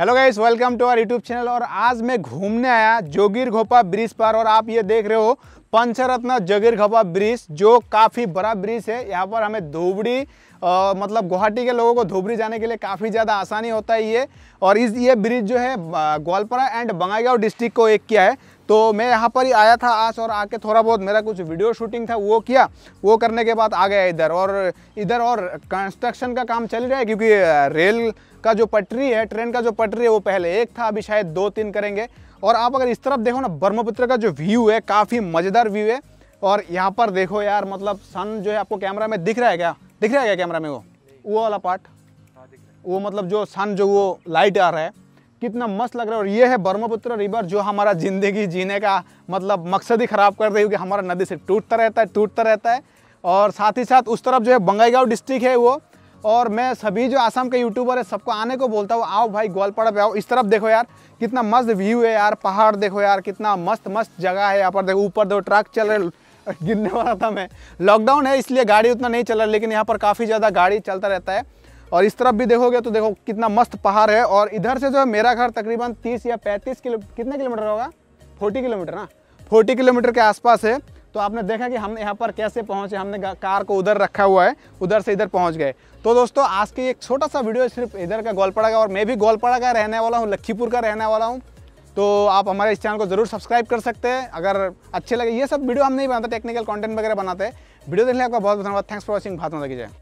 hello guys welcome to our YouTube channel और आज मैं घूमने आया जोगिर घोपा ब्रिज पर और आप ये देख रहे हो पंचरत्न जोगिर घोपा ब्रिज जो काफ़ी बड़ा ब्रिज है यहाँ पर हमें धोबड़ी मतलब गुवाहाटी के लोगों को धोबड़ी जाने के लिए काफ़ी ज़्यादा आसानी होता है ये और इस ये ब्रिज जो है ग्वालपरा एंड बंगाईगांव डिस्ट्रिक्ट को एक किया है तो मैं यहाँ पर ही आया था आज और आके थोड़ा बहुत मेरा कुछ वीडियो शूटिंग था वो किया वो करने के बाद आ गया इधर और इधर और कंस्ट्रक्शन का काम चल रहा है क्योंकि रेल का जो पटरी है ट्रेन का जो पटरी है वो पहले एक था अभी शायद दो तीन करेंगे और आप अगर इस तरफ देखो ना ब्रह्मपुत्र का जो व्यू है काफ़ी मज़ेदार व्यू है और यहाँ पर देखो यार मतलब सन जो है आपको कैमरा में दिख रहा है क्या दिख रहा है क्या कैमरा में वो वो वाला पार्ट हाँ, वो मतलब जो सन जो वो लाइट आ रहा है कितना मस्त लग रहा है और ये है ब्रह्मपुत्र रिवर जो हमारा ज़िंदगी जीने का मतलब मकसद ही ख़राब कर रही है क्योंकि हमारा नदी से टूटता रहता है टूटता रहता है और साथ ही साथ उस तरफ जो है बंगाईगांव डिस्ट्रिक्ट है वो और मैं सभी जो आसाम के यूट्यूबर है सबको आने को बोलता हूँ आओ भाई ग्वालपाड़ा पे आओ इस तरफ देखो यार कितना मस्त व्यू है यार पहाड़ देखो यार कितना मस्त मस्त जगह है यहाँ पर देखो ऊपर दो ट्रक चल रहे गिरने वाला था मैं लॉकडाउन है इसलिए गाड़ी उतना नहीं चल रहा लेकिन यहाँ पर काफ़ी ज़्यादा गाड़ी चलता रहता है और इस तरफ भी देखोगे तो देखो कितना मस्त पहाड़ है और इधर से जो है मेरा घर तकरीबन तीस या पैंतीस किलो कितने किलोमीटर होगा फोर्टी किलोमीटर ना फोर्टी किलोमीटर के आसपास है तो आपने देखा कि हम यहाँ पर कैसे पहुँचे हमने कार को उधर रखा हुआ है उधर से इधर पहुँच गए तो दोस्तों आज की एक छोटा सा वीडियो सिर्फ इधर का गोलपाड़ा का और मैं भी गोलपाड़ा का रहने वाला हूँ लखीपुर का रहने वाला हूँ तो आप हमारे इस चैनल को ज़रूर सब्सक्राइब कर सकते हैं अगर अच्छे लगे ये सब वीडियो हम नहीं बनाते टेक्निकल कंटेंट वगैरह बनाते हैं वीडियो देखने आपका बहुत धन्यवाद थैंक्स फॉर वॉचिंग भात मत की